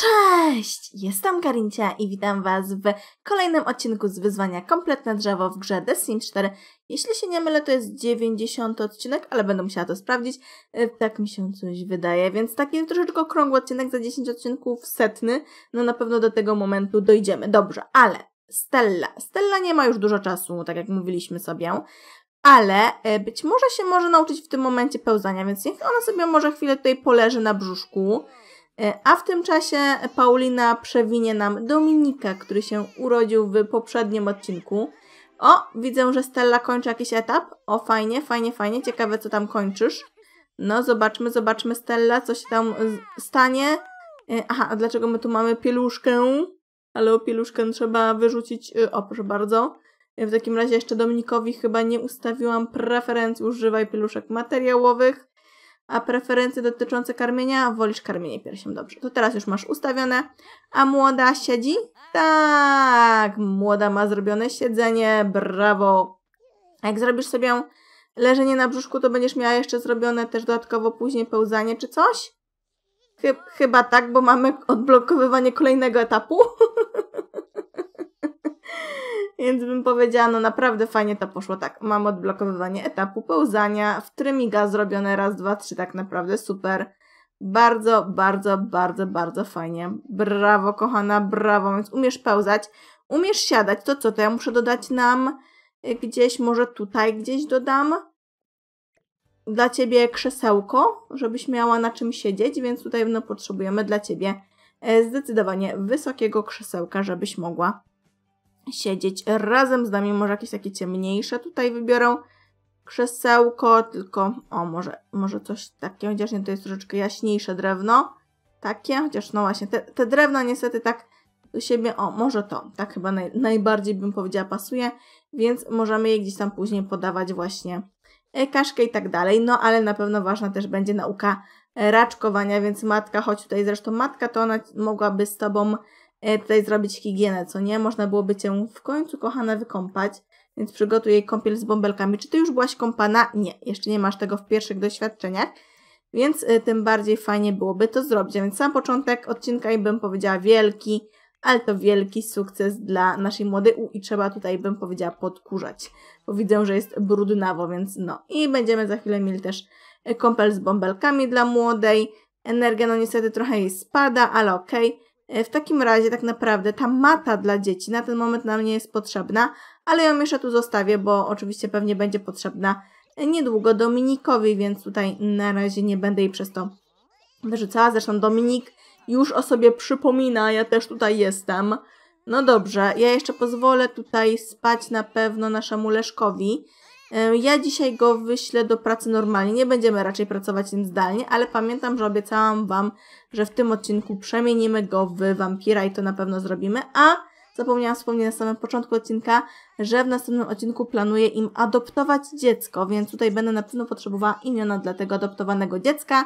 Cześć! Jestem Karincia i witam Was w kolejnym odcinku z wyzwania Kompletne Drzewo w grze The Sims 4. Jeśli się nie mylę, to jest 90 odcinek, ale będę musiała to sprawdzić. E, tak mi się coś wydaje, więc taki troszeczkę okrągły odcinek za 10 odcinków, setny. No na pewno do tego momentu dojdziemy. Dobrze, ale Stella. Stella nie ma już dużo czasu, tak jak mówiliśmy sobie ale e, być może się może nauczyć w tym momencie pełzania, więc niech ona sobie może chwilę tutaj poleży na brzuszku. E, a w tym czasie Paulina przewinie nam Dominika, który się urodził w poprzednim odcinku. O, widzę, że Stella kończy jakiś etap. O, fajnie, fajnie, fajnie. Ciekawe, co tam kończysz. No, zobaczmy, zobaczmy, Stella, co się tam stanie. E, aha, a dlaczego my tu mamy pieluszkę? Ale pieluszkę trzeba wyrzucić. E, o, proszę bardzo. W takim razie jeszcze Dominikowi chyba nie ustawiłam preferencji używaj pieluszek materiałowych a preferencje dotyczące karmienia, wolisz karmienie piersią. Dobrze, to teraz już masz ustawione. A młoda siedzi? Tak, młoda ma zrobione siedzenie, brawo. A jak zrobisz sobie leżenie na brzuszku, to będziesz miała jeszcze zrobione też dodatkowo później pełzanie czy coś? chyba tak, bo mamy odblokowywanie kolejnego etapu. Więc bym powiedziała, no naprawdę fajnie to poszło. Tak, mam odblokowywanie etapu pełzania, w trymiga zrobione raz, dwa, trzy, tak naprawdę super. Bardzo, bardzo, bardzo, bardzo fajnie. Brawo, kochana, brawo, więc umiesz pełzać, umiesz siadać, to co, to ja muszę dodać nam y, gdzieś, może tutaj gdzieś dodam dla Ciebie krzesełko, żebyś miała na czym siedzieć, więc tutaj no, potrzebujemy dla Ciebie e, zdecydowanie wysokiego krzesełka, żebyś mogła siedzieć razem z nami, może jakieś takie ciemniejsze. Tutaj wybiorę krzesełko, tylko o, może, może coś takie chociaż nie, to jest troszeczkę jaśniejsze drewno. Takie, chociaż no właśnie, te, te drewno niestety tak do siebie, o, może to, tak chyba naj, najbardziej bym powiedziała pasuje, więc możemy je gdzieś tam później podawać właśnie e, kaszkę i tak dalej, no ale na pewno ważna też będzie nauka raczkowania, więc matka, choć tutaj zresztą matka, to ona mogłaby z Tobą E, tutaj zrobić higienę, co nie? Można byłoby cię w końcu, kochana, wykąpać, więc przygotuj jej kąpiel z bąbelkami. Czy ty już byłaś kąpana? Nie, jeszcze nie masz tego w pierwszych doświadczeniach, więc e, tym bardziej fajnie byłoby to zrobić. A więc sam początek odcinka i bym powiedziała wielki, ale to wielki sukces dla naszej młodej U i trzeba tutaj, bym powiedziała, podkurzać, bo widzę, że jest brudnawo, więc no. I będziemy za chwilę mieli też e, kąpel z bąbelkami dla młodej. Energia, no niestety trochę jej spada, ale okej. Okay. E, w takim razie tak naprawdę ta mata dla dzieci na ten moment nam nie jest potrzebna, ale ją jeszcze tu zostawię, bo oczywiście pewnie będzie potrzebna e, niedługo Dominikowi, więc tutaj na razie nie będę jej przez to wyrzucała. Zresztą Dominik już o sobie przypomina, ja też tutaj jestem. No dobrze, ja jeszcze pozwolę tutaj spać na pewno naszemu Leszkowi. Ja dzisiaj go wyślę do pracy normalnie. Nie będziemy raczej pracować nim zdalnie, ale pamiętam, że obiecałam Wam, że w tym odcinku przemienimy go w wampira i to na pewno zrobimy. A zapomniałam wspomnieć na samym początku odcinka, że w następnym odcinku planuję im adoptować dziecko, więc tutaj będę na pewno potrzebowała imiona dla tego adoptowanego dziecka.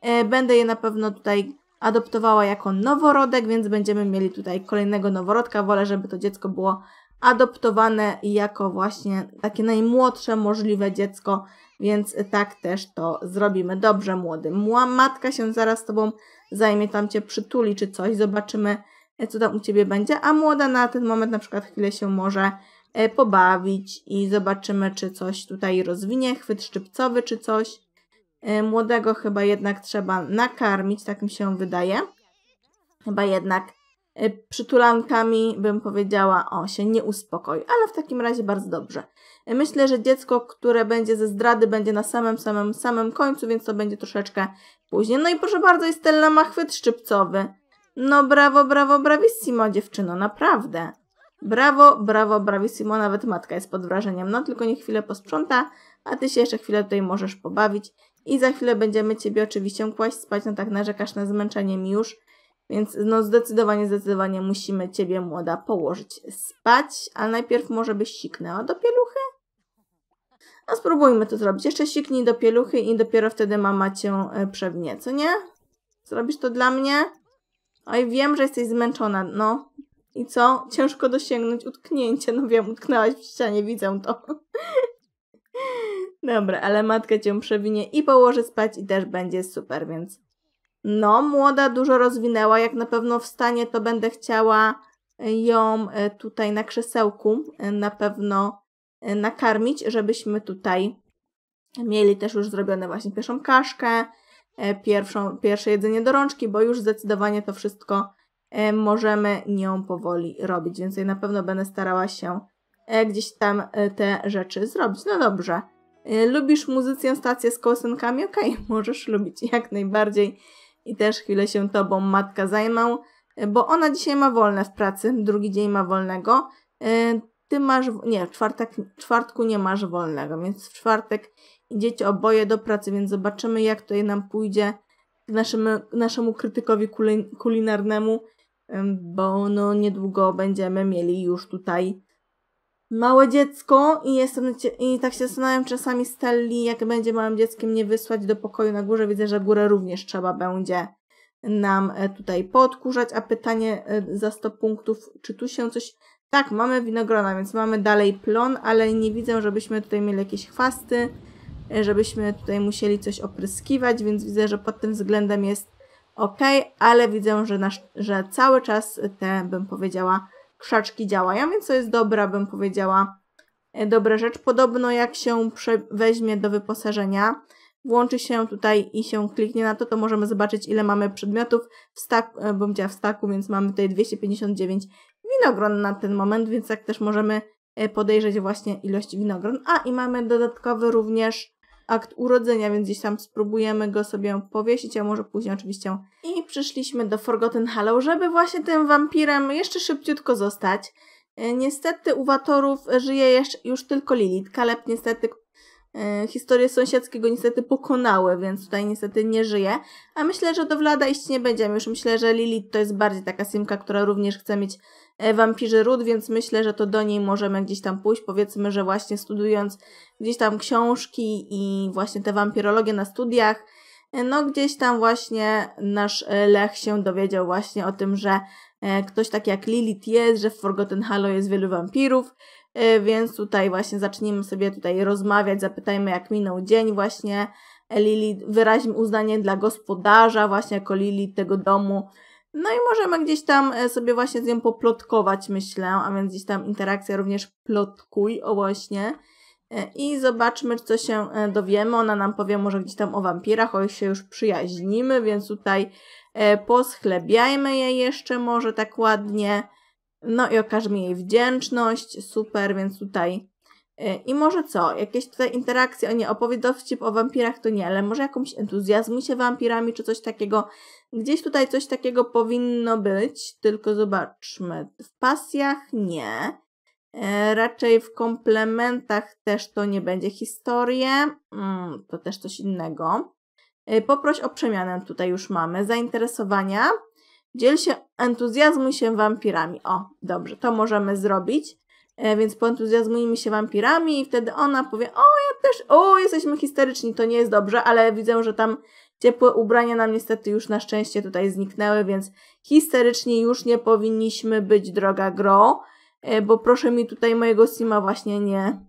E, będę je na pewno tutaj adoptowała jako noworodek, więc będziemy mieli tutaj kolejnego noworodka. Wolę, żeby to dziecko było adoptowane jako właśnie takie najmłodsze możliwe dziecko, więc tak też to zrobimy. Dobrze, młody. Matka się zaraz z Tobą zajmie, tam Cię przytuli czy coś, zobaczymy, e, co tam u Ciebie będzie, a młoda na ten moment na przykład chwilę się może e, pobawić i zobaczymy, czy coś tutaj rozwinie, chwyt szczypcowy czy coś. E, młodego chyba jednak trzeba nakarmić, tak mi się wydaje. Chyba jednak E, przytulankami bym powiedziała, o się nie uspokoi, ale w takim razie bardzo dobrze. E, myślę, że dziecko, które będzie ze zdrady, będzie na samym, samym, samym końcu, więc to będzie troszeczkę później. No i proszę bardzo, jest Stella ma chwyt szczypcowy. No brawo, brawo, brawissimo dziewczyno, naprawdę. Brawo, brawo, brawissimo, nawet matka jest pod wrażeniem. No tylko nie chwilę posprząta, a ty się jeszcze chwilę tutaj możesz pobawić i za chwilę będziemy ciebie oczywiście kłaść spać, no tak narzekasz na zmęczenie mi już więc no zdecydowanie, zdecydowanie musimy Ciebie, młoda, położyć spać, a najpierw może byś siknęła do pieluchy? No spróbujmy to zrobić. Jeszcze siknij do pieluchy i dopiero wtedy mama Cię e, przewnie, co nie? Zrobisz to dla mnie? Oj, wiem, że jesteś zmęczona, no. I co? Ciężko dosięgnąć utknięcie. No wiem, utknęłaś w ścianie, widzę to. Dobra, ale matka Cię przewinie i położy spać i też będzie super, więc no, młoda dużo rozwinęła, jak na pewno wstanie, to będę chciała ją e, tutaj na krzesełku e, na pewno e, nakarmić, żebyśmy tutaj mieli też już zrobione właśnie pierwszą kaszkę, pierwszą, pierwsze jedzenie do rączki, bo już zdecydowanie to wszystko możemy nią powoli robić, więc ja na pewno będę starała się gdzieś tam te rzeczy zrobić. No dobrze. Lubisz muzycję, stację z kołysankami? Okej, okay, możesz lubić jak najbardziej i też chwilę się tobą matka zajmą, bo ona dzisiaj ma wolne w pracy, drugi dzień ma wolnego. E, ty masz, nie, w czwartek, czwartku nie masz wolnego, więc w czwartek idziecie oboje do pracy, więc zobaczymy, jak to nam pójdzie naszemu, naszemu krytykowi kulinarnemu, bo no niedługo będziemy mieli już tutaj małe dziecko i jestem i tak się zastanawiam czasami Stelli, jak będzie małym dzieckiem nie wysłać do pokoju na górze. Widzę, że górę również trzeba będzie nam e, tutaj podkurzać, a pytanie e, za 100 punktów, czy tu się coś... Tak, mamy winogrona, więc mamy dalej plon, ale nie widzę, żebyśmy tutaj mieli jakieś chwasty, e, żebyśmy tutaj musieli coś opryskiwać, więc widzę, że pod tym względem jest ok, ale widzę, że, nasz, że cały czas te, bym powiedziała, krzaczki działają, więc to jest dobra, bym powiedziała, e, dobra rzecz. Podobno jak się weźmie do wyposażenia, włączy się tutaj i się kliknie na to, to możemy zobaczyć ile mamy przedmiotów w staku, e, bym w staku, więc mamy tutaj 259 winogron na ten moment, więc tak też możemy e, podejrzeć właśnie ilość winogron. A i mamy dodatkowy również akt urodzenia, więc gdzieś tam spróbujemy go sobie powiesić, a może później oczywiście. I przyszliśmy do Forgotten Hollow, żeby właśnie tym wampirem jeszcze szybciutko zostać. E, niestety u Watorów żyje już tylko Lilith. Kaleb niestety e, historię sąsiedzkiego niestety pokonały, więc tutaj niestety nie żyje. A myślę, że do Wlada iść nie będziemy. Już myślę, że Lilith to jest bardziej taka simka, która również chce mieć E, wampirzy ród, więc myślę, że to do niej możemy gdzieś tam pójść. Powiedzmy, że właśnie studiując gdzieś tam książki i właśnie te wampirologie na studiach, e, no gdzieś tam właśnie nasz e, Lech się dowiedział właśnie o tym, że ktoś tak jak Lilith jest, że w Forgotten Halo jest wielu wampirów, więc tutaj właśnie zacznijmy sobie tutaj rozmawiać, zapytajmy jak minął dzień właśnie. Lilith wyraźmy uznanie dla gospodarza właśnie jako Lilith tego domu, no i możemy gdzieś tam e, sobie właśnie z nią poplotkować, myślę, a więc gdzieś tam interakcja również plotkuj, o właśnie. E, I zobaczmy, co się e, dowiemy. Ona nam powie może gdzieś tam o wampirach, o ich się już przyjaźnimy, więc tutaj poschlebiajmy je jeszcze może tak ładnie. No i okażmy jej wdzięczność, super, więc tutaj... I może co? Jakieś tutaj interakcje, o nie, opowie dowcip o wampirach to nie, ale może jakąś entuzjazmu się wampirami czy coś takiego Gdzieś tutaj coś takiego powinno być, tylko zobaczmy. W pasjach nie. E, raczej w komplementach też to nie będzie historię, mm, to też coś innego. E, poproś o przemianę tutaj już mamy. Zainteresowania. Dziel się, entuzjazmuj się wampirami. O, dobrze, to możemy zrobić. E, więc poentuzjazmujmy się wampirami i wtedy ona powie, o ja też, o jesteśmy historyczni. to nie jest dobrze, ale widzę, że tam Ciepłe ubrania nam niestety już na szczęście tutaj zniknęły, więc historycznie już nie powinniśmy być, droga gro, e, bo proszę mi tutaj mojego Sima właśnie nie,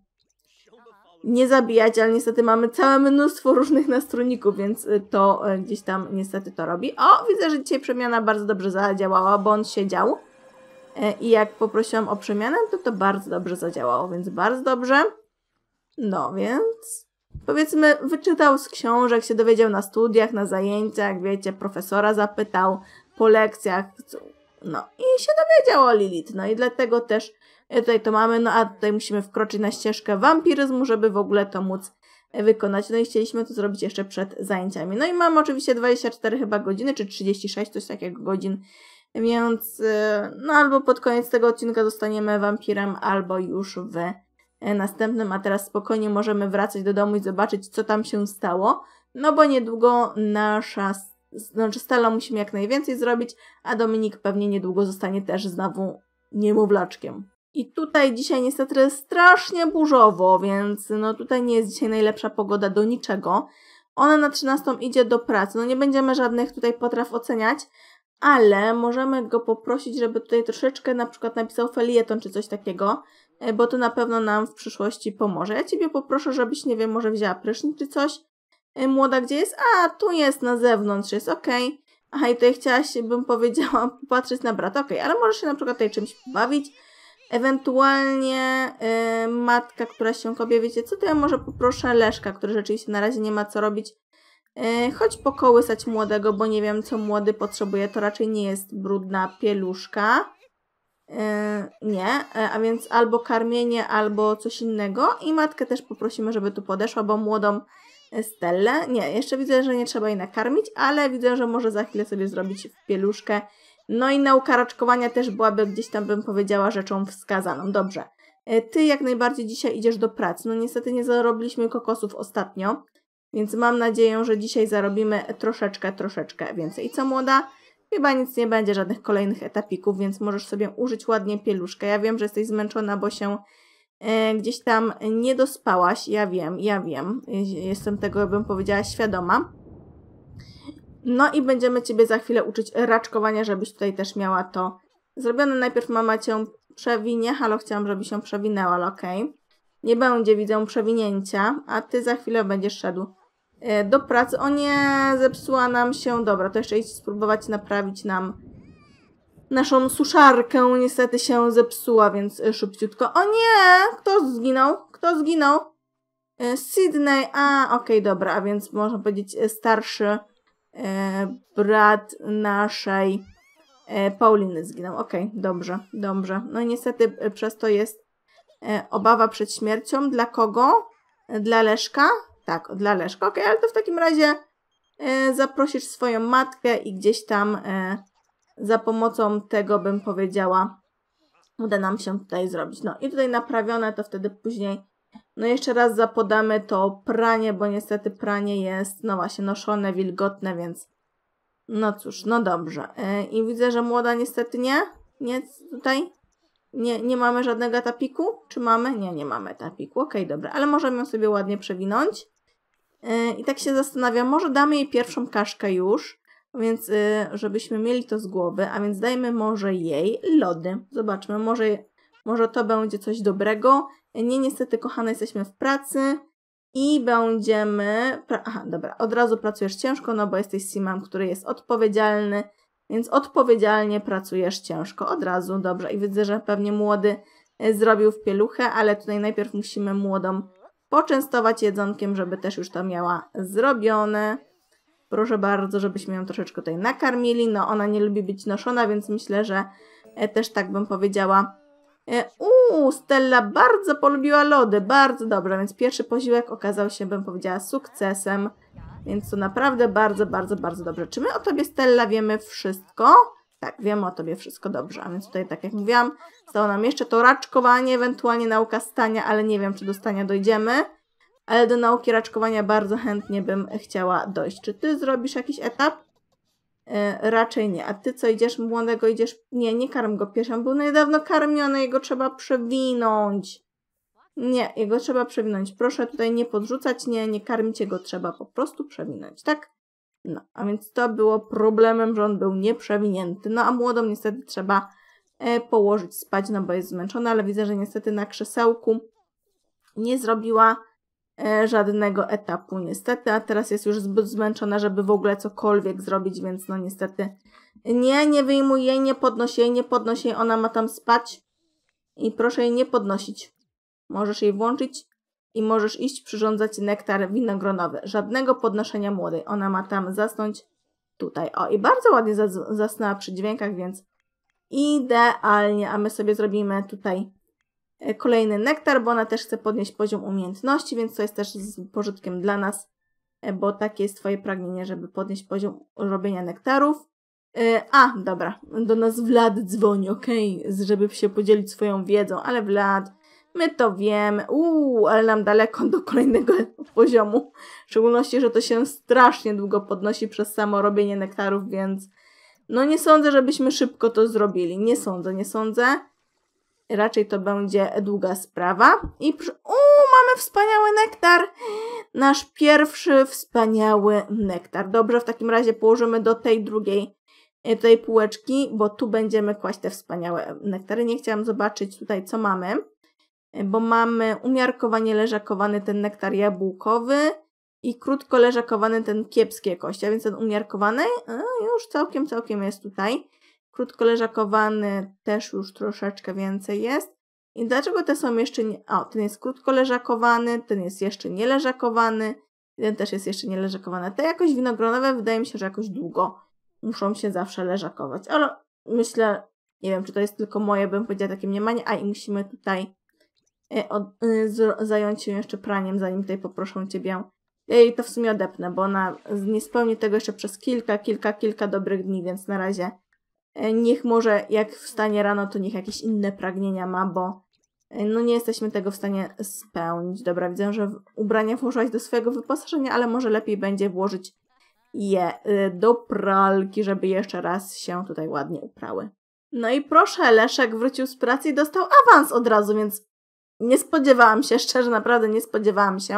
nie zabijać, ale niestety mamy całe mnóstwo różnych nastrojników, więc e, to e, gdzieś tam niestety to robi. O, widzę, że dzisiaj przemiana bardzo dobrze zadziałała, bo on siedział. I jak poprosiłam o przemianę, to to bardzo dobrze zadziałało, więc bardzo dobrze. No więc powiedzmy, wyczytał z książek, się dowiedział na studiach, na zajęciach, wiecie, profesora zapytał, po lekcjach, no i się dowiedział o Lilith, no i dlatego też e, tutaj to mamy, no a tutaj musimy wkroczyć na ścieżkę wampiryzmu, żeby w ogóle to móc e, wykonać, no i chcieliśmy to zrobić jeszcze przed zajęciami. No i mam oczywiście 24 chyba godziny, czy 36, coś takiego godzin, więc e, no albo pod koniec tego odcinka zostaniemy wampirem, albo już w E, następnym, a teraz spokojnie możemy wracać do domu i zobaczyć, co tam się stało, no bo niedługo nasza znaczy Stelą musimy jak najwięcej zrobić, a Dominik pewnie niedługo zostanie też znowu niemowlaczkiem. I tutaj dzisiaj niestety strasznie burzowo, więc no tutaj nie jest dzisiaj najlepsza pogoda do niczego. Ona na 13 idzie do pracy, no nie będziemy żadnych tutaj potraw oceniać, ale możemy go poprosić, żeby tutaj troszeczkę na przykład napisał felieton czy coś takiego, E, bo to na pewno nam w przyszłości pomoże. Ja Ciebie poproszę, żebyś, nie wiem, może wzięła prysznic czy coś. E, młoda gdzie jest? A, tu jest, na zewnątrz jest, okej. Okay. Aha, i tutaj chciałaś, bym powiedziała, popatrzeć na brata, okej, okay, ale możesz się na przykład tutaj czymś bawić. Ewentualnie e, matka, która się kobie, wiecie co, to ja może poproszę Leszka, który rzeczywiście na razie nie ma co robić. chodź pokołysać młodego, bo nie wiem, co młody potrzebuje. To raczej nie jest brudna pieluszka. E, nie, e, a więc albo karmienie, albo coś innego. I matkę też poprosimy, żeby tu podeszła, bo młodą Stellę. Nie, jeszcze widzę, że nie trzeba jej nakarmić, ale widzę, że może za chwilę sobie zrobić pieluszkę. No i nauka raczkowania też byłaby gdzieś tam, bym powiedziała, rzeczą wskazaną. Dobrze. E, ty jak najbardziej dzisiaj idziesz do pracy. No niestety nie zarobiliśmy kokosów ostatnio, więc mam nadzieję, że dzisiaj zarobimy troszeczkę, troszeczkę więcej. I co młoda? Chyba nic nie będzie, żadnych kolejnych etapików, więc możesz sobie użyć ładnie pieluszkę. Ja wiem, że jesteś zmęczona, bo się e, gdzieś tam nie dospałaś. Ja wiem, ja wiem. Jestem tego, bym powiedziała, świadoma. No i będziemy Ciebie za chwilę uczyć raczkowania, żebyś tutaj też miała to zrobione. Najpierw mama Cię przewinie. Halo, chciałam, żeby się przewinęła, ale okej. Okay. Nie będzie widzę przewinięcia, a Ty za chwilę będziesz szedł E, do pracy. O nie, zepsuła nam się. Dobra, to jeszcze iść spróbować naprawić nam naszą suszarkę. Niestety się zepsuła, więc e, szybciutko. O nie, kto zginął? Kto zginął? E, Sydney. A, okej, okay, dobra, a więc można powiedzieć starszy brat naszej Pauliny zginął. Okej, okay, dobrze, dobrze. No niestety przez to jest obawa przed śmiercią. Dla kogo? Dla Leszka? Tak, dla Leszka. Ok, ale to w takim razie e, zaprosisz swoją matkę i gdzieś tam e, za pomocą tego, bym powiedziała, uda nam się tutaj zrobić. No i tutaj naprawione, to wtedy później no jeszcze raz zapodamy to pranie, bo niestety pranie jest, no właśnie, noszone, wilgotne, więc no cóż, no dobrze. E, I widzę, że młoda niestety nie, nie tutaj nie, nie mamy żadnego tapiku? Czy mamy? Nie, nie mamy tapiku. Okej, okay, dobra, ale możemy ją sobie ładnie przewinąć. E, I tak się zastanawiam, może damy jej pierwszą kaszkę już, więc e, żebyśmy mieli to z głowy, a więc dajmy może jej lody. Zobaczmy, może, może to będzie coś dobrego. Nie, niestety, kochane, jesteśmy w pracy i będziemy... Aha, dobra, od razu pracujesz ciężko, no bo jesteś Simam, który jest odpowiedzialny, więc odpowiedzialnie pracujesz ciężko od razu. Dobrze, i widzę, że pewnie młody e, zrobił w pieluchę, ale tutaj najpierw musimy młodą poczęstować jedzonkiem, żeby też już to miała zrobione. Proszę bardzo, żebyśmy ją troszeczkę tutaj nakarmili. No, ona nie lubi być noszona, więc myślę, że e, też tak bym powiedziała. E, uuu, Stella bardzo polubiła lody, bardzo dobrze, więc pierwszy posiłek okazał się, bym powiedziała, sukcesem. Więc to naprawdę bardzo, bardzo, bardzo dobrze. Czy my o tobie, Stella, wiemy wszystko? Tak, wiem o tobie wszystko dobrze, a więc tutaj, tak jak mówiłam, zostało nam jeszcze to raczkowanie, ewentualnie nauka stania, ale nie wiem, czy do stania dojdziemy. Ale do nauki raczkowania bardzo chętnie bym chciała dojść. Czy ty zrobisz jakiś etap? E, raczej nie. A ty co, idziesz młodego, idziesz... Nie, nie karm go pieszem, był niedawno karmiony, jego trzeba przewinąć. Nie, jego trzeba przewinąć. Proszę tutaj nie podrzucać, nie, nie karmić, go, trzeba po prostu przewinąć, tak? No, a więc to było problemem, że on był nieprzewinięty. No a młodą niestety trzeba e, położyć spać, no bo jest zmęczona, ale widzę, że niestety na krzesełku nie zrobiła e, żadnego etapu niestety, a teraz jest już zbyt zmęczona, żeby w ogóle cokolwiek zrobić, więc no niestety nie, nie wyjmuj jej, nie podnosi jej, nie podnosi jej, ona ma tam spać i proszę jej nie podnosić. Możesz jej włączyć i możesz iść przyrządzać nektar winogronowy. Żadnego podnoszenia młodej. Ona ma tam zasnąć tutaj. O, i bardzo ładnie zasnęła przy dźwiękach, więc idealnie. A my sobie zrobimy tutaj e, kolejny nektar, bo ona też chce podnieść poziom umiejętności, więc to jest też z pożytkiem dla nas, e, bo takie jest Twoje pragnienie, żeby podnieść poziom robienia nektarów. E, a, dobra, do nas Vlad dzwoni, okej, okay, żeby się podzielić swoją wiedzą, ale Vlad, My to wiemy. Uuu, ale nam daleko do kolejnego poziomu. W szczególności, że to się strasznie długo podnosi przez samo robienie nektarów, więc no nie sądzę, żebyśmy szybko to zrobili. Nie sądzę, nie sądzę. Raczej to będzie długa sprawa. I przy... Uuu, mamy wspaniały nektar! Nasz pierwszy wspaniały nektar. Dobrze, w takim razie położymy do tej drugiej e, tej półeczki, bo tu będziemy kłaść te wspaniałe nektary. Nie chciałam zobaczyć tutaj, co mamy. Y, bo mamy umiarkowanie leżakowany ten nektar jabłkowy i krótko leżakowany ten kiepski jakości, a więc ten umiarkowany już całkiem, całkiem jest tutaj. Krótko leżakowany też już troszeczkę więcej jest. I dlaczego te są jeszcze nie... O, ten jest krótko leżakowany, ten jest jeszcze nie ten też jest jeszcze nie Te jakoś winogronowe wydaje mi się, że jakoś długo muszą się zawsze leżakować. Ale myślę, nie wiem, czy to jest tylko moje, bym powiedziała, takie mniemanie. A i musimy tutaj Y, y, zająć się jeszcze praniem, zanim tutaj poproszą ciebie. Ja jej to w sumie odepnę, bo ona nie spełni tego jeszcze przez kilka, kilka, kilka dobrych dni, więc na razie y, niech może jak wstanie rano, to niech jakieś inne pragnienia ma, bo no nie jesteśmy tego w stanie spełnić. Dobra, widzę, że ubrania włożyłaś do swojego wyposażenia, ale może lepiej będzie włożyć je do pralki, żeby jeszcze raz się tutaj ładnie uprały. No i proszę, Leszek wrócił z pracy i dostał awans od razu, więc nie spodziewałam się, szczerze naprawdę nie spodziewałam się,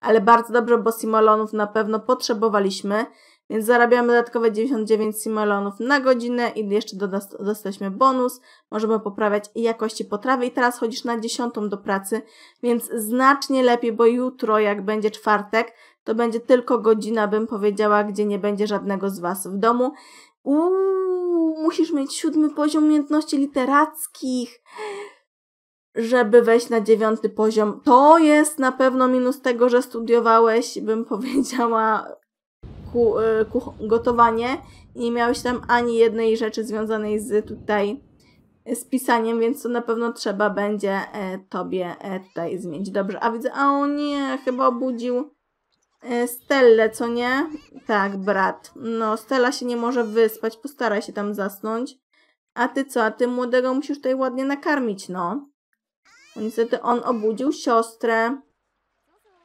ale bardzo dobrze, bo simolonów na pewno potrzebowaliśmy, więc zarabiamy dodatkowe 99 simolonów na godzinę i jeszcze dostaliśmy bonus, możemy poprawiać jakości potrawy i teraz chodzisz na dziesiątą do pracy, więc znacznie lepiej, bo jutro jak będzie czwartek, to będzie tylko godzina, bym powiedziała, gdzie nie będzie żadnego z Was w domu. Uuu, musisz mieć siódmy poziom umiejętności literackich żeby wejść na dziewiąty poziom. To jest na pewno minus tego, że studiowałeś, bym powiedziała, ku, y, ku gotowanie i nie miałeś tam ani jednej rzeczy związanej z tutaj y, z pisaniem, więc to na pewno trzeba będzie e, tobie e, tutaj zmienić. Dobrze, a widzę, a o nie, chyba obudził e, co nie? Tak, brat. No, Stella się nie może wyspać, postaraj się tam zasnąć. A ty co, a ty młodego musisz tutaj ładnie nakarmić, no. Niestety on obudził siostrę.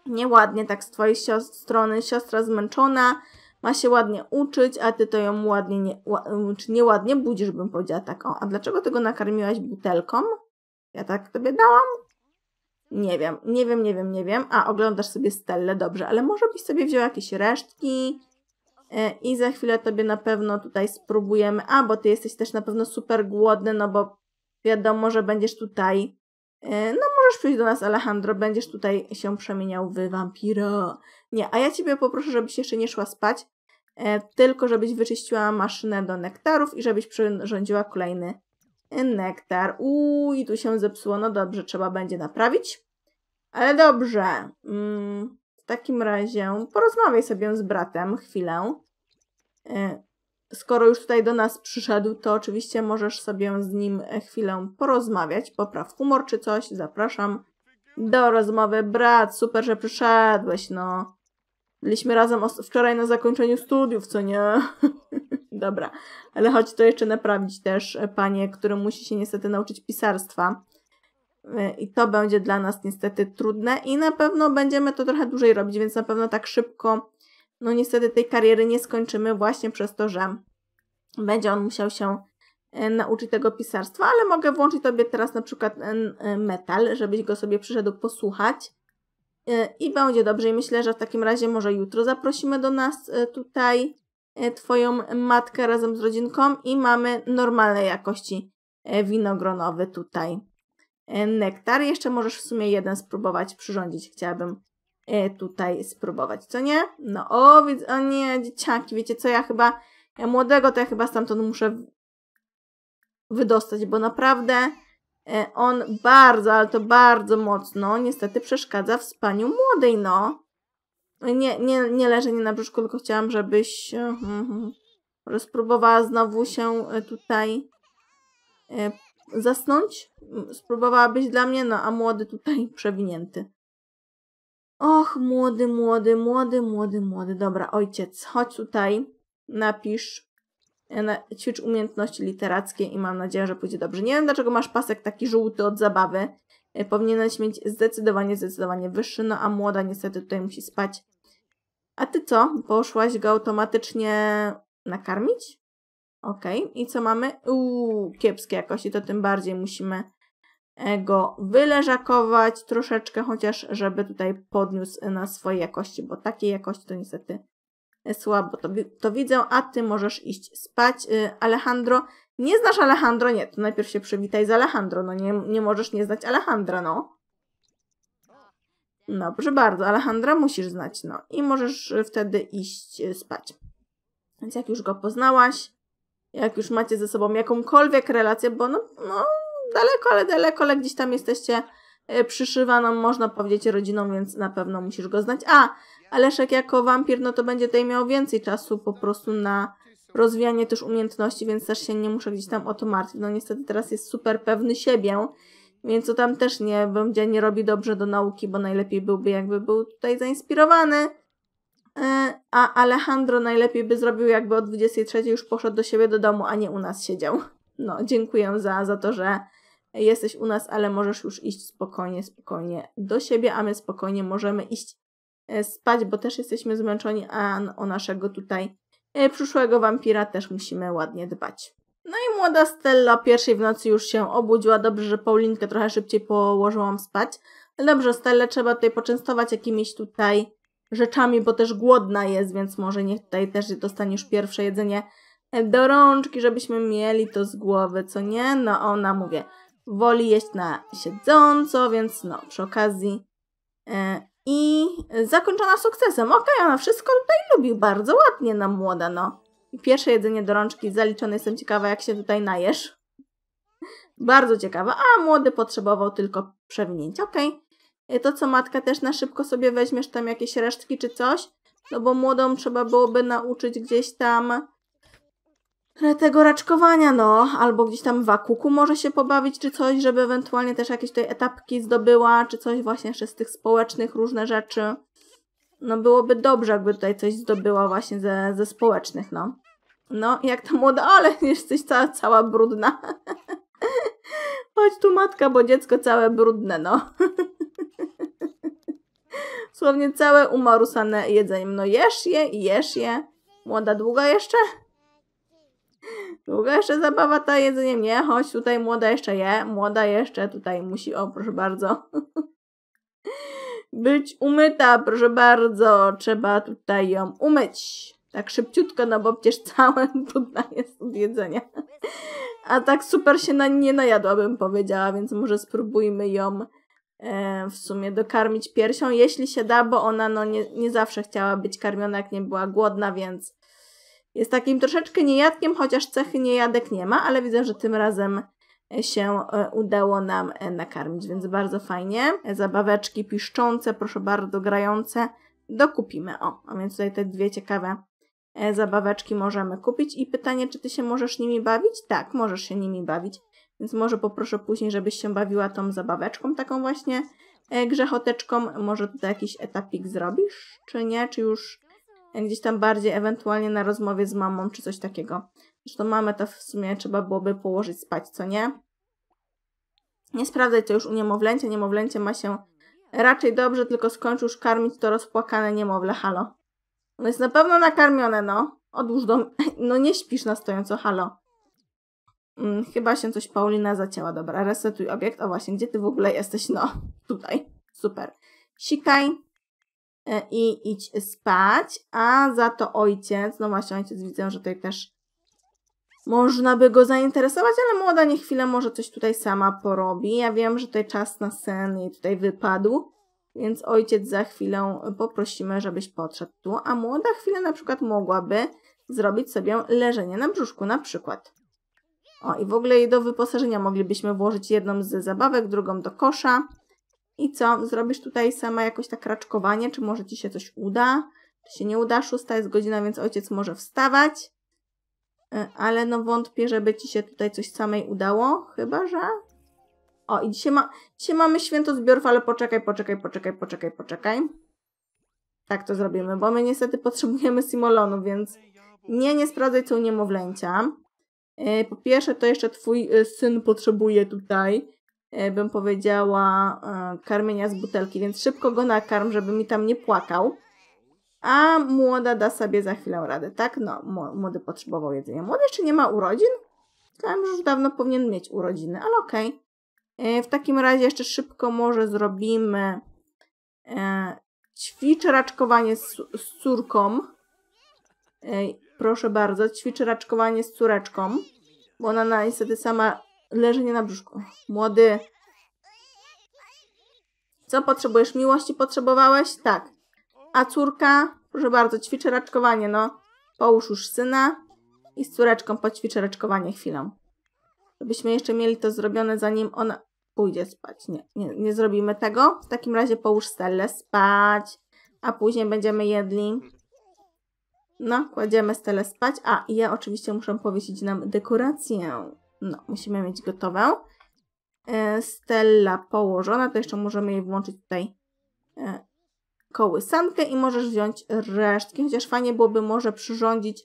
Nieładnie tak z twojej strony. Siostra zmęczona, ma się ładnie uczyć, a ty to ją ładnie, nie, czy nieładnie budzisz, bym powiedziała tak. O, a dlaczego tego nakarmiłaś butelką? Ja tak tobie dałam? Nie wiem, nie wiem, nie wiem, nie wiem. A, oglądasz sobie stelle dobrze, ale może byś sobie wziął jakieś resztki e, i za chwilę tobie na pewno tutaj spróbujemy. A, bo ty jesteś też na pewno super głodny, no bo wiadomo, że będziesz tutaj E, no, możesz przyjść do nas, Alejandro, będziesz tutaj się przemieniał w wampiro. Nie, a ja ciebie poproszę, żebyś jeszcze nie szła spać, e, tylko żebyś wyczyściła maszynę do nektarów i żebyś przyrządziła kolejny nektar. Uuu, i tu się zepsuło. No dobrze, trzeba będzie naprawić. Ale dobrze. Mm, w takim razie porozmawiaj sobie z bratem chwilę. E, skoro już tutaj do nas przyszedł, to oczywiście możesz sobie z nim e, chwilę porozmawiać. Popraw humor czy coś, zapraszam do rozmowy. Brat, super, że przyszedłeś, no. Byliśmy razem wczoraj na zakończeniu studiów, co nie? Dobra, ale chodź to jeszcze naprawić też, e, panie, który musi się niestety nauczyć pisarstwa. E, I to będzie dla nas niestety trudne i na pewno będziemy to trochę dłużej robić, więc na pewno tak szybko no niestety tej kariery nie skończymy właśnie przez to, że będzie on musiał się e, nauczyć tego pisarstwa, ale mogę włączyć sobie teraz na przykład e, e, metal, żebyś go sobie przyszedł posłuchać i będzie dobrze. I myślę, że w takim razie może jutro zaprosimy do nas tutaj Twoją matkę razem z rodzinką i mamy normalnej jakości winogronowy tutaj nektar. Jeszcze możesz w sumie jeden spróbować przyrządzić, chciałabym E, tutaj spróbować, co nie? No o, więc, o nie, dzieciaki, wiecie co, ja chyba, ja młodego to ja chyba stamtąd muszę wydostać, bo naprawdę e, on bardzo, ale to bardzo mocno niestety przeszkadza w spaniu młodej, no. Nie, nie, nie leży nie na brzuszku, tylko chciałam, żebyś e, hm, hm, hm, spróbowała znowu się tutaj zasnąć. Spróbowałabyś dla mnie, no a młody tutaj przewinięty. Och, młody, młody, młody, młody, młody. Dobra, ojciec, chodź tutaj, napisz, e, ćwicz umiejętności literackie i mam nadzieję, że pójdzie dobrze. Nie wiem, dlaczego masz pasek taki żółty od zabawy. E, powinieneś mieć zdecydowanie, zdecydowanie wyższy, no a młoda niestety tutaj musi spać. A ty co? Poszłaś go automatycznie nakarmić? Okej, okay. i co mamy? Uuu, kiepskie jakości, to tym bardziej musimy go wyleżakować troszeczkę, chociaż żeby tutaj podniósł na swoje jakości, bo takiej jakości to niestety słabo to, to widzę, a ty możesz iść spać. Y, Alejandro, nie znasz Alejandro? Nie, to najpierw się przywitaj z Alejandro, no nie, nie możesz nie znać Alejandra, no. Dobrze bardzo, Alejandra musisz znać, no. I możesz wtedy iść y, spać. Więc jak już go poznałaś, jak już macie ze sobą jakąkolwiek relację, bo no, no daleko, ale daleko, ale gdzieś tam jesteście e, przyszywaną, można powiedzieć, rodziną, więc na pewno musisz go znać. A, Aleszek jako wampir, no to będzie tutaj miał więcej czasu po prostu na rozwijanie też umiejętności, więc też się nie muszę gdzieś tam o to martwić. No niestety teraz jest super pewny siebie, więc to tam też nie będzie, nie robi dobrze do nauki, bo najlepiej byłby jakby był tutaj zainspirowany. E, a Alejandro najlepiej by zrobił jakby o 23 już poszedł do siebie do domu, a nie u nas siedział. No, dziękuję za, za to, że jesteś u nas, ale możesz już iść spokojnie, spokojnie do siebie, a my spokojnie możemy iść e, spać, bo też jesteśmy zmęczeni, a o naszego tutaj e, przyszłego wampira też musimy ładnie dbać. No i młoda Stella pierwszej w nocy już się obudziła. Dobrze, że Paulinkę trochę szybciej położyłam spać. Dobrze, Stella, trzeba tutaj poczęstować jakimiś tutaj rzeczami, bo też głodna jest, więc może niech tutaj też dostaniesz pierwsze jedzenie e, do rączki, żebyśmy mieli to z głowy, co nie? No ona, mówię, woli jeść na siedząco, więc no, przy okazji. E, I zakończona sukcesem. Okej, okay, ona wszystko tutaj lubi, bardzo ładnie na młoda, no. Pierwsze jedzenie do rączki zaliczone, jestem ciekawa, jak się tutaj najesz. Bardzo ciekawa, a młody potrzebował tylko przewinięcia, okej. Okay. E, to co matka też na szybko sobie weźmiesz tam jakieś resztki czy coś, no bo młodą trzeba byłoby nauczyć gdzieś tam tego raczkowania, no, albo gdzieś tam w akuku może się pobawić, czy coś, żeby ewentualnie też jakieś tutaj etapki zdobyła, czy coś właśnie jeszcze z tych społecznych różne rzeczy. No byłoby dobrze, jakby tutaj coś zdobyła właśnie ze, ze społecznych, no. No, jak ta młoda, ale jesteś cała, cała brudna. Chodź tu matka, bo dziecko całe brudne, no. Słownie całe umarusane jedzeniem. No jesz je, jesz je. Młoda długa jeszcze? Długa jeszcze zabawa ta jedzenie Nie, choć tutaj, młoda jeszcze je. Młoda jeszcze tutaj musi, o proszę bardzo. Być umyta, proszę bardzo. Trzeba tutaj ją umyć. Tak szybciutko, no bo przecież całe brudna jest od jedzenia. A tak super się na nie najadłabym powiedziała, więc może spróbujmy ją e, w sumie dokarmić piersią, jeśli się da, bo ona no nie, nie zawsze chciała być karmiona, jak nie była głodna, więc jest takim troszeczkę niejadkiem, chociaż cechy niejadek nie ma, ale widzę, że tym razem e, się e, udało nam e, nakarmić, więc bardzo fajnie. Zabaweczki piszczące, proszę bardzo, grające dokupimy. O, a więc tutaj te dwie ciekawe zabaweczki możemy kupić i pytanie, czy ty się możesz nimi bawić? Tak, możesz się nimi bawić, więc może poproszę później, żebyś się bawiła tą zabaweczką, taką właśnie grzechoteczką. Może tutaj jakiś etapik zrobisz, czy nie? Czy już gdzieś tam bardziej ewentualnie na rozmowie z mamą czy coś takiego. Zresztą mamy to w sumie trzeba byłoby położyć spać, co nie? Nie sprawdzaj to już u niemowlęcia. Niemowlęcie ma się raczej dobrze, tylko skończ już karmić to rozpłakane niemowlę, halo. No jest na pewno nakarmione, no. Odłóż do... No nie śpisz na stojąco, halo. Hmm, chyba się coś Paulina zacięła. Dobra, resetuj obiekt. O właśnie, gdzie ty w ogóle jesteś? No, tutaj. Super. Sikaj. E, i idź spać, a za to ojciec, no właśnie ojciec widzę, że tutaj też można by go zainteresować, ale młoda nie chwilę może coś tutaj sama porobi. Ja wiem, że tutaj czas na sen jej tutaj wypadł, więc ojciec za chwilę poprosimy, żebyś podszedł tu, a młoda chwilę na przykład mogłaby zrobić sobie leżenie na brzuszku na przykład. O, i w ogóle jej do wyposażenia moglibyśmy włożyć jedną z zabawek, drugą do kosza. I co? Zrobisz tutaj sama jakoś tak raczkowanie, czy może ci się coś uda, czy się nie uda. Szósta jest godzina, więc ojciec może wstawać. E, ale no wątpię, żeby ci się tutaj coś samej udało, chyba że... O, i dzisiaj, ma... dzisiaj mamy święto zbiorów, ale poczekaj, poczekaj, poczekaj, poczekaj, poczekaj. Tak to zrobimy, bo my niestety potrzebujemy simolonu, więc nie, nie sprawdzaj co u niemowlęcia. E, po pierwsze, to jeszcze twój e, syn potrzebuje tutaj E, bym powiedziała, e, karmienia z butelki, więc szybko go nakarm, żeby mi tam nie płakał. A młoda da sobie za chwilę radę, tak? No, młody potrzebował jedzenia. Młody jeszcze nie ma urodzin? Myślałem, że już dawno powinien mieć urodziny, ale okej. Okay. E, w takim razie jeszcze szybko może zrobimy e, ćwicz raczkowanie z, z córką. E, proszę bardzo, ćwicz raczkowanie z córeczką, bo ona niestety sama leżenie na brzuszku. Młody. Co potrzebujesz? Miłości potrzebowałeś? Tak. A córka? Proszę bardzo, ćwiczy raczkowanie, no. Połóż już syna i z córeczką poćwiczy raczkowanie chwilą. Żebyśmy jeszcze mieli to zrobione, zanim ona pójdzie spać. Nie, nie, nie zrobimy tego. W takim razie połóż stelle spać, a później będziemy jedli. No, kładziemy stelle spać. A, i ja oczywiście muszę powiesić nam dekorację. No, musimy mieć gotową. E, Stella położona, to jeszcze możemy jej włączyć tutaj e, kołysankę i możesz wziąć resztki, chociaż fajnie byłoby może przyrządzić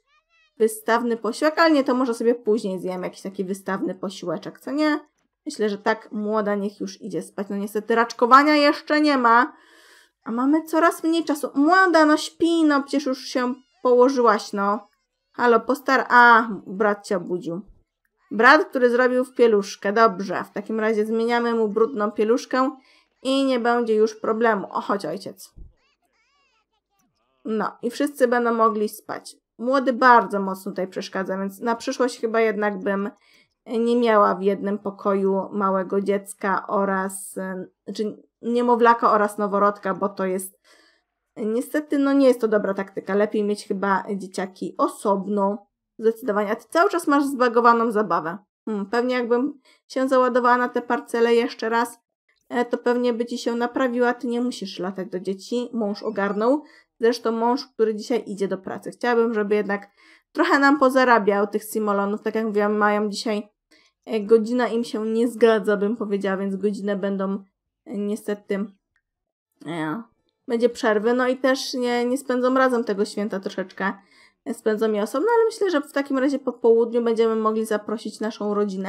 wystawny posiłek, ale nie, to może sobie później zjemy jakiś taki wystawny posiłeczek, co nie? Myślę, że tak młoda niech już idzie spać. No niestety raczkowania jeszcze nie ma, a mamy coraz mniej czasu. Młoda, no śpi, no przecież już się położyłaś, no. Halo, postar... A, brat cię obudził. Brat, który zrobił w pieluszkę. Dobrze, w takim razie zmieniamy mu brudną pieluszkę i nie będzie już problemu. O, chodź ojciec. No i wszyscy będą mogli spać. Młody bardzo mocno tutaj przeszkadza, więc na przyszłość chyba jednak bym nie miała w jednym pokoju małego dziecka oraz, czy niemowlaka oraz noworodka, bo to jest niestety, no nie jest to dobra taktyka. Lepiej mieć chyba dzieciaki osobno. Zdecydowanie. A ty cały czas masz zbagowaną zabawę. Hmm, pewnie jakbym się załadowała na te parcele jeszcze raz, e, to pewnie by ci się naprawiła. Ty nie musisz latać do dzieci. Mąż ogarnął. Zresztą mąż, który dzisiaj idzie do pracy. Chciałabym, żeby jednak trochę nam pozarabiał tych simolonów. Tak jak mówiłam, mają dzisiaj e, godzina im się nie zgadza, bym powiedziała, więc godzinę będą e, niestety będzie przerwy. No i też nie, nie spędzą razem tego święta troszeczkę spędzą je osobno, ale myślę, że w takim razie po południu będziemy mogli zaprosić naszą rodzinę,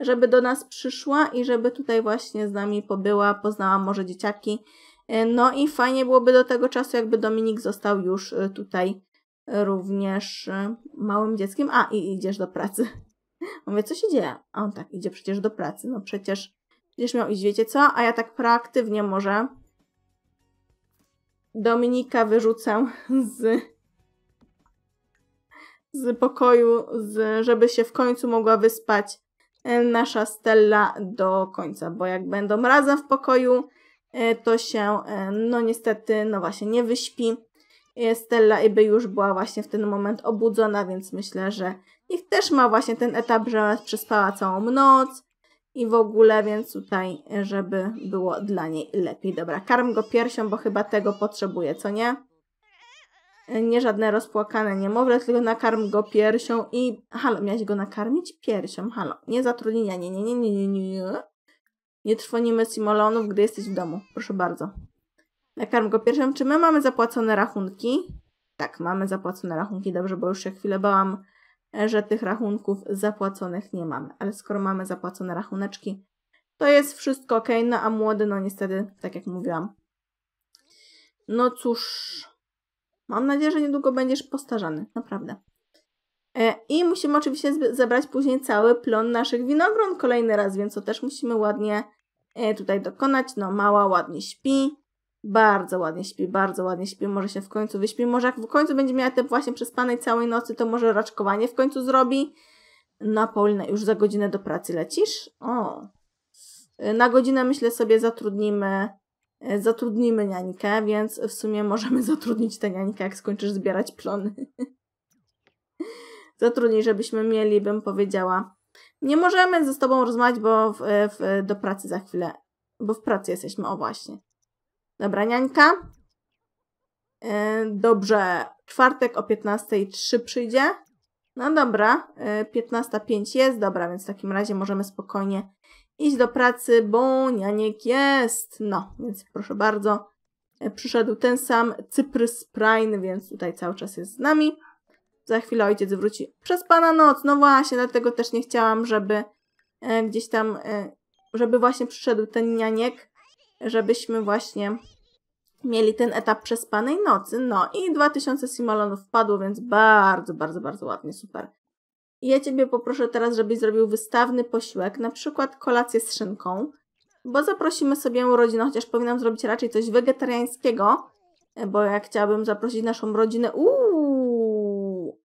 żeby do nas przyszła i żeby tutaj właśnie z nami pobyła, poznała może dzieciaki. E, no i fajnie byłoby do tego czasu, jakby Dominik został już e, tutaj również e, małym dzieckiem. A, i idziesz do pracy. Mówię, co się dzieje? A on tak, idzie przecież do pracy. No przecież, przecież miał iść, wiecie co? A ja tak proaktywnie może Dominika wyrzucę z z pokoju, z, żeby się w końcu mogła wyspać e, nasza Stella do końca, bo jak będą razem w pokoju, e, to się, e, no niestety, no właśnie, nie wyśpi. Stella i by już była właśnie w ten moment obudzona, więc myślę, że ich też ma właśnie ten etap, że przespała całą noc i w ogóle, więc tutaj, żeby było dla niej lepiej. Dobra, karm go piersią, bo chyba tego potrzebuje, co nie? nie żadne rozpłakane niemowlę, tylko nakarm go piersią i halo, miałaś go nakarmić piersią, halo, nie zatrudnienia, nie, nie, nie, nie, nie, nie, nie. trwonimy simolonów, gdy jesteś w domu, proszę bardzo. Nakarm go piersią, czy my mamy zapłacone rachunki? Tak, mamy zapłacone rachunki, dobrze, bo już się chwilę bałam, e, że tych rachunków zapłaconych nie mamy, ale skoro mamy zapłacone rachuneczki, to jest wszystko ok, no a młody, no niestety, tak jak mówiłam. No cóż, Mam nadzieję, że niedługo będziesz postarzany, naprawdę. E, I musimy oczywiście zebrać później cały plon naszych winogron kolejny raz, więc to też musimy ładnie e, tutaj dokonać. No, mała ładnie śpi, bardzo ładnie śpi, bardzo ładnie śpi, może się w końcu wyśpi, może jak w końcu będzie miała te właśnie przespanej całej nocy, to może raczkowanie w końcu zrobi. No, Paulina, już za godzinę do pracy lecisz? O, e, na godzinę myślę sobie zatrudnimy E, zatrudnimy niańkę, więc w sumie możemy zatrudnić tę niańkę, jak skończysz zbierać plony. zatrudnić, żebyśmy mieli, bym powiedziała. Nie możemy ze sobą rozmawiać, bo w, w, do pracy za chwilę, bo w pracy jesteśmy, o właśnie. Dobra, niańka. E, dobrze, czwartek o 15.03 przyjdzie. No dobra, 15.05 e, jest, dobra, więc w takim razie możemy spokojnie Idź do pracy, bo nianiek jest. No, więc proszę bardzo. E, przyszedł ten sam Cyprys Prime, więc tutaj cały czas jest z nami. Za chwilę ojciec wróci przez pana noc. No właśnie, dlatego też nie chciałam, żeby e, gdzieś tam, e, żeby właśnie przyszedł ten nianiek, żebyśmy właśnie mieli ten etap przespanej nocy. No i 2000 simolonów wpadło, więc bardzo, bardzo, bardzo ładnie, super ja Ciebie poproszę teraz, żebyś zrobił wystawny posiłek, na przykład kolację z szynką, bo zaprosimy sobie rodzinę, chociaż powinnam zrobić raczej coś wegetariańskiego, bo ja chciałabym zaprosić naszą rodzinę. Uuu!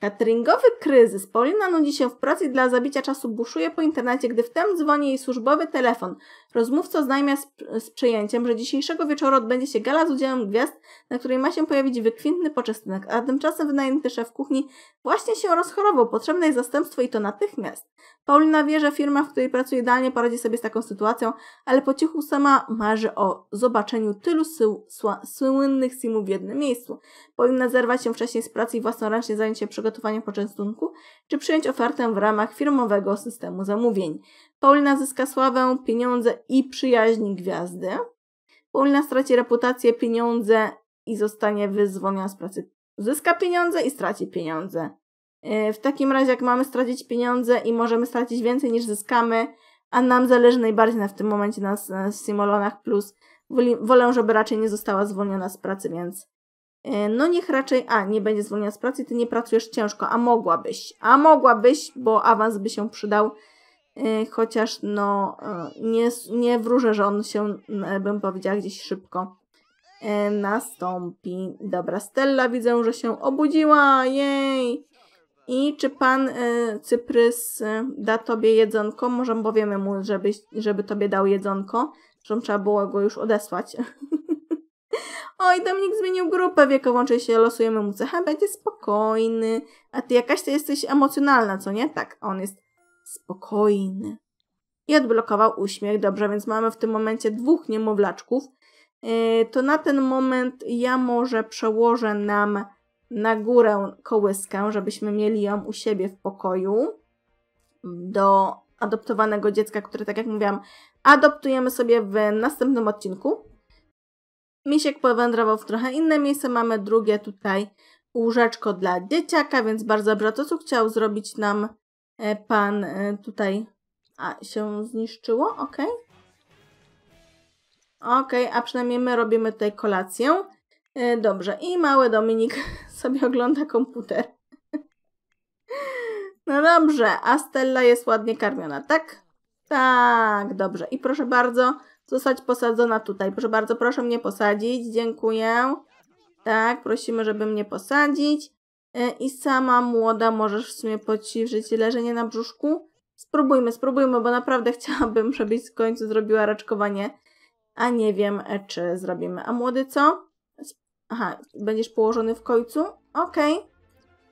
Cateringowy kryzys. Paulina nudzi się w pracy i dla zabicia czasu buszuje po internecie, gdy w dzwoni jej służbowy telefon. Rozmówca oznajmia z, z przejęciem, że dzisiejszego wieczoru odbędzie się gala z udziałem gwiazd, na której ma się pojawić wykwintny poczęstunek, a tymczasem wynajęty szef kuchni właśnie się rozchorował, potrzebne jest zastępstwo i to natychmiast. Paulina wie, że firma, w której pracuje idealnie poradzi sobie z taką sytuacją, ale po cichu sama marzy o zobaczeniu tylu słynnych simów w jednym miejscu. Powinna zerwać się wcześniej z pracy i własnoręcznie zająć się przygotowaniem poczęstunku, czy przyjąć ofertę w ramach firmowego systemu zamówień. Paulina zyska sławę, pieniądze i przyjaźń gwiazdy. Paulina straci reputację, pieniądze i zostanie wyzwolona z pracy. Zyska pieniądze i straci pieniądze. E, w takim razie, jak mamy stracić pieniądze i możemy stracić więcej niż zyskamy, a nam zależy najbardziej na w tym momencie na, na Simolonach Plus, woli, wolę, żeby raczej nie została zwolniona z pracy, więc e, no niech raczej, a nie będzie zwolniona z pracy, ty nie pracujesz ciężko, a mogłabyś, a mogłabyś, bo awans by się przydał, Y, chociaż no y, nie, nie wróżę, że on się, bym powiedziała, gdzieś szybko y, nastąpi. Dobra, Stella widzę, że się obudziła, jej! I czy pan Cyprys da tobie jedzonko? Może powiemy mu, żeby, żeby tobie dał jedzonko. Zresztą trzeba było go już odesłać. Oj, Dominik zmienił grupę wiekową, czyli się losujemy mu cechę, będzie spokojny. A ty jakaś ty jesteś emocjonalna, co nie? Tak, on jest spokojny. I odblokował uśmiech. Dobrze, więc mamy w tym momencie dwóch niemowlaczków. E, to na ten moment ja może przełożę nam na górę kołyskę, żebyśmy mieli ją u siebie w pokoju do adoptowanego dziecka, które, tak jak mówiłam, adoptujemy sobie w następnym odcinku. Misiek powędrował w trochę inne miejsce, mamy drugie tutaj łóżeczko dla dzieciaka, więc bardzo dobrze to, co chciał zrobić nam E, pan e, tutaj a, się zniszczyło, ok. Ok, a przynajmniej my robimy tutaj kolację. E, dobrze, i mały Dominik sobie ogląda komputer. No dobrze, a Stella jest ładnie karmiona, tak? Tak, dobrze. I proszę bardzo, zostać posadzona tutaj. Proszę bardzo, proszę mnie posadzić, dziękuję. Tak, prosimy, żeby mnie posadzić. E, i sama młoda możesz w sumie pociwżyć leżenie na brzuszku. Spróbujmy, spróbujmy, bo naprawdę chciałabym, żebyś w końcu zrobiła raczkowanie, a nie wiem, e, czy zrobimy. A młody co? Aha, będziesz położony w końcu? Okej, okay.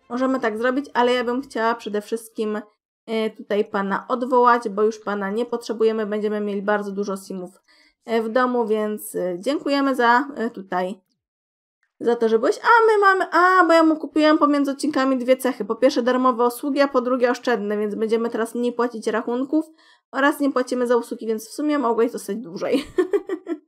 możemy tak zrobić, ale ja bym chciała przede wszystkim e, tutaj Pana odwołać, bo już Pana nie potrzebujemy, będziemy mieli bardzo dużo simów w domu, więc dziękujemy za tutaj za to, że byłeś, a my mamy, a bo ja mu kupiłam pomiędzy odcinkami dwie cechy. Po pierwsze darmowe usługi, a po drugie oszczędne, więc będziemy teraz nie płacić rachunków oraz nie płacimy za usługi, więc w sumie mogłeś zostać dłużej.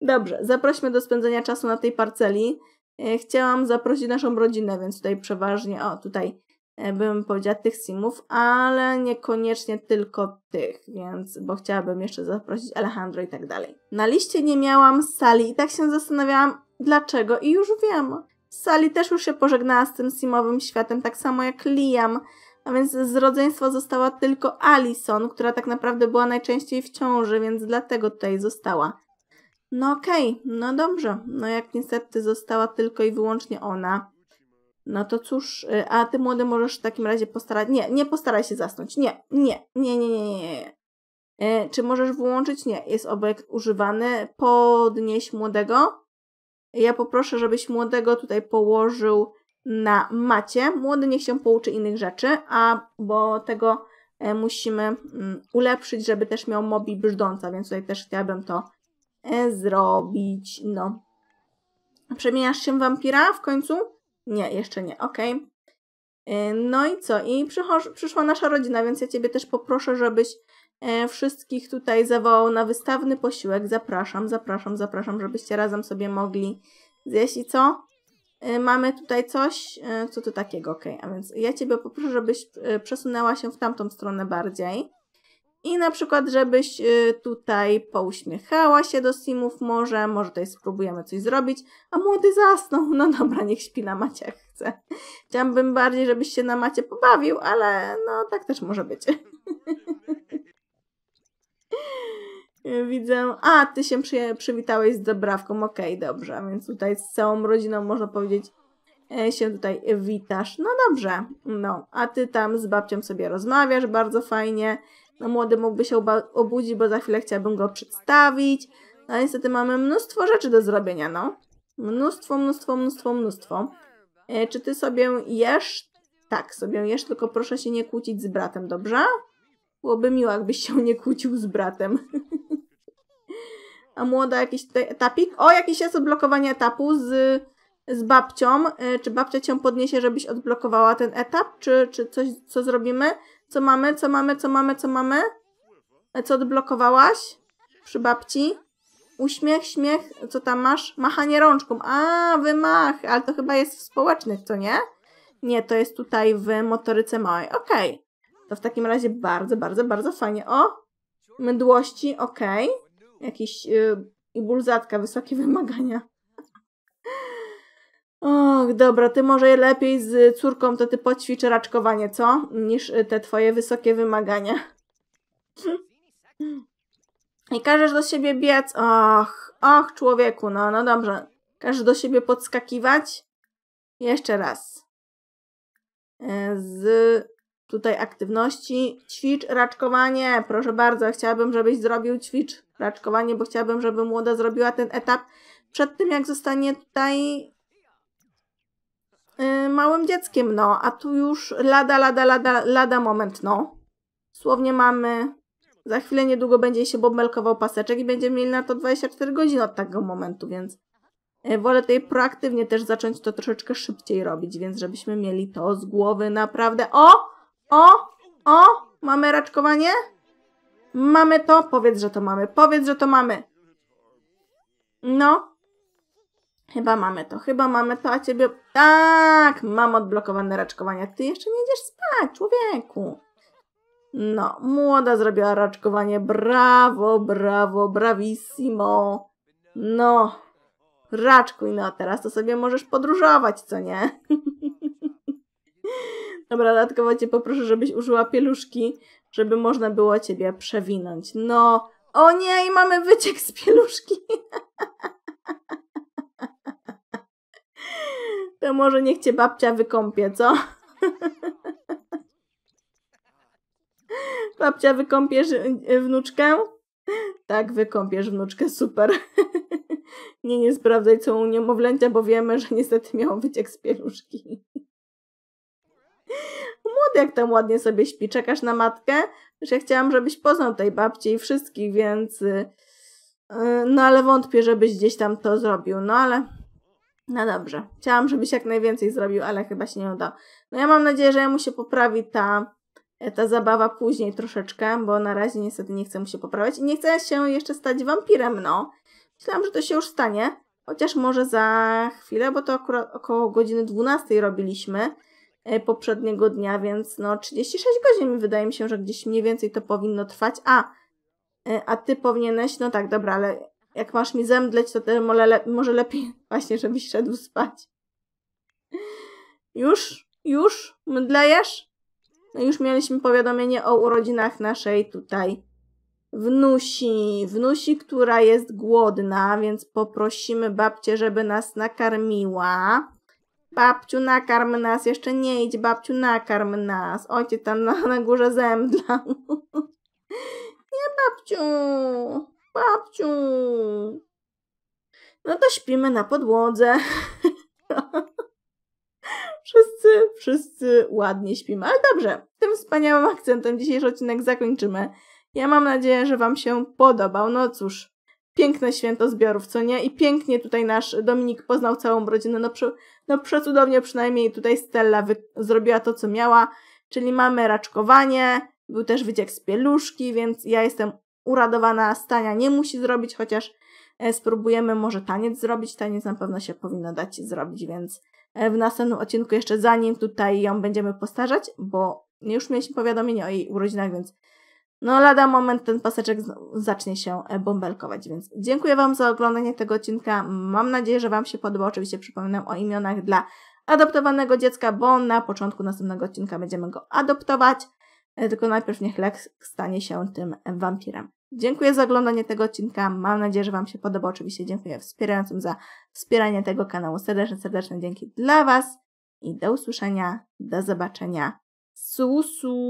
Dobrze, zaprośmy do spędzenia czasu na tej parceli. E, chciałam zaprosić naszą rodzinę, więc tutaj przeważnie, o tutaj E, bym powiedziała tych simów, ale niekoniecznie tylko tych, więc, bo chciałabym jeszcze zaprosić Alejandro i tak dalej. Na liście nie miałam Sali i tak się zastanawiałam, dlaczego i już wiem. Sali też już się pożegnała z tym simowym światem, tak samo jak Liam, a więc z rodzeństwa została tylko Alison, która tak naprawdę była najczęściej w ciąży, więc dlatego tutaj została. No okej, okay, no dobrze, no jak niestety została tylko i wyłącznie ona, no to cóż, y, a ty młody możesz w takim razie postarać. Nie, nie postaraj się zasnąć. Nie, nie, nie, nie, nie, nie. Y, czy możesz wyłączyć? Nie, jest obiekt używany. Podnieś młodego. Ja poproszę, żebyś młodego tutaj położył na macie. Młody niech się pouczy innych rzeczy, a bo tego y, musimy mm, ulepszyć, żeby też miał mobi brzdąca, więc tutaj też chciałabym to zrobić. No. Przemieniasz się w wampira w końcu? Nie, jeszcze nie, okej. Okay. No i co? I przyszła nasza rodzina, więc ja Ciebie też poproszę, żebyś e, wszystkich tutaj zawołał na wystawny posiłek. Zapraszam, zapraszam, zapraszam, żebyście razem sobie mogli zjeść. I co? Y, mamy tutaj coś, y, co to takiego, okej. Okay. A więc ja Ciebie poproszę, żebyś y, przesunęła się w tamtą stronę bardziej. I na przykład, żebyś y, tutaj pouśmiechała się do Simów może, może tutaj spróbujemy coś zrobić, a młody zasnął. No dobra, niech śpi na macie jak chce. Chciałabym bardziej, żebyś się na macie pobawił, ale no tak też może być. Widzę, a ty się przy, przywitałeś z dobrawką, okej, okay, dobrze, więc tutaj z całą rodziną można powiedzieć e, się tutaj witasz. No dobrze, no, a ty tam z babcią sobie rozmawiasz bardzo fajnie. No młody mógłby się obudzić, bo za chwilę chciałbym go przedstawić. No niestety mamy mnóstwo rzeczy do zrobienia, no. Mnóstwo, mnóstwo, mnóstwo, mnóstwo. E, czy ty sobie jesz? Tak, sobie jesz, tylko proszę się nie kłócić z bratem, dobrze? Byłoby miło, jakbyś się nie kłócił z bratem. A młoda jakiś tutaj etapik? O, jakiś jest odblokowanie etapu z, z babcią. E, czy babcia cię podniesie, żebyś odblokowała ten etap? Czy, czy coś, co zrobimy? Co mamy, co mamy, co mamy, co mamy? E, co odblokowałaś? Przy babci? Uśmiech, śmiech, co tam masz? Machanie rączką. A, wymach, ale to chyba jest w społecznych, co nie? Nie, to jest tutaj w motoryce małej. Okej. Okay. To w takim razie bardzo, bardzo, bardzo fajnie. O! Mdłości, okej. Okay. Jakiś yy, i ból wysokie wymagania. Och, dobra, ty może lepiej z córką to ty poćwicz raczkowanie, co? Niż y, te twoje wysokie wymagania. I każesz do siebie biec. Och, och, człowieku, no, no dobrze. Każesz do siebie podskakiwać. Jeszcze raz. E, z tutaj aktywności. Ćwicz raczkowanie. Proszę bardzo, chciałabym, żebyś zrobił ćwicz raczkowanie, bo chciałabym, żeby młoda zrobiła ten etap przed tym, jak zostanie tutaj Y, małym dzieckiem, no, a tu już lada, lada, lada, lada moment, no. Słownie mamy, za chwilę niedługo będzie się bąbelkował paseczek i będziemy mieli na to 24 godziny od tego momentu, więc y, wolę tutaj proaktywnie też zacząć to troszeczkę szybciej robić, więc żebyśmy mieli to z głowy naprawdę. O! O! O! Mamy raczkowanie? Mamy to? Powiedz, że to mamy. Powiedz, że to mamy. No, Chyba mamy to, chyba mamy to, a ciebie... Tak, mam odblokowane raczkowania. Ty jeszcze nie idziesz spać, człowieku. No, młoda zrobiła raczkowanie. Brawo, brawo, brawissimo. No, raczkuj, no teraz to sobie możesz podróżować, co nie? Dobra, dodatkowo cię poproszę, żebyś użyła pieluszki, żeby można było ciebie przewinąć. No, o nie, i mamy wyciek z pieluszki. to może niech cię babcia wykąpie, co? babcia, wykąpiesz y, y, wnuczkę? Tak, wykąpiesz wnuczkę, super. nie, nie sprawdzaj, co u niemowlęcia, bo wiemy, że niestety miało wyciek z pieluszki. Młody jak tam ładnie sobie śpi, czekasz na matkę? Już ja chciałam, żebyś poznał tej babci i wszystkich, więc... Y, no ale wątpię, żebyś gdzieś tam to zrobił, no ale no dobrze. Chciałam, żebyś jak najwięcej zrobił, ale chyba się nie uda. No ja mam nadzieję, że mu się poprawi ta, e, ta zabawa później troszeczkę, bo na razie niestety nie chcę mu się poprawiać i nie chcę się jeszcze stać wampirem, no. Myślałam, że to się już stanie, chociaż może za chwilę, bo to akurat około godziny 12 robiliśmy e, poprzedniego dnia, więc no 36 godzin wydaje mi się, że gdzieś mniej więcej to powinno trwać. A, e, a ty powinieneś, no tak, dobra, ale jak masz mi zemdleć, to ty może, le może lepiej właśnie, żebyś szedł spać. Już? Już? Mdlejesz? No już mieliśmy powiadomienie o urodzinach naszej tutaj wnusi. Wnusi, która jest głodna, więc poprosimy babcię, żeby nas nakarmiła. Babciu, nakarm nas. Jeszcze nie idź, babciu, nakarm nas. Ojciec tam na, na górze zemdlał. nie, babciu. Babciu! No to śpimy na podłodze. wszyscy, wszyscy ładnie śpimy. Ale dobrze, tym wspaniałym akcentem dzisiejszy odcinek zakończymy. Ja mam nadzieję, że Wam się podobał. No cóż, piękne święto zbiorów, co nie? I pięknie tutaj nasz Dominik poznał całą rodzinę. No, przy, no przecudownie przynajmniej tutaj Stella zrobiła to, co miała. Czyli mamy raczkowanie, był też wyciek z pieluszki, więc ja jestem uradowana Stania nie musi zrobić, chociaż e, spróbujemy może taniec zrobić. Taniec na pewno się powinno dać zrobić, więc e, w następnym odcinku jeszcze zanim tutaj ją będziemy postarzać, bo już mieliśmy powiadomienie o jej urodzinach, więc no lada moment ten paseczek zacznie się e, bąbelkować, więc dziękuję Wam za oglądanie tego odcinka. Mam nadzieję, że Wam się podoba. Oczywiście przypominam o imionach dla adoptowanego dziecka, bo na początku następnego odcinka będziemy go adoptować. E, tylko najpierw niech Lex stanie się tym wampirem. Dziękuję za oglądanie tego odcinka. Mam nadzieję, że Wam się podoba. Oczywiście dziękuję wspierającym za wspieranie tego kanału. Serdeczne, serdeczne dzięki dla Was i do usłyszenia, do zobaczenia. Susu!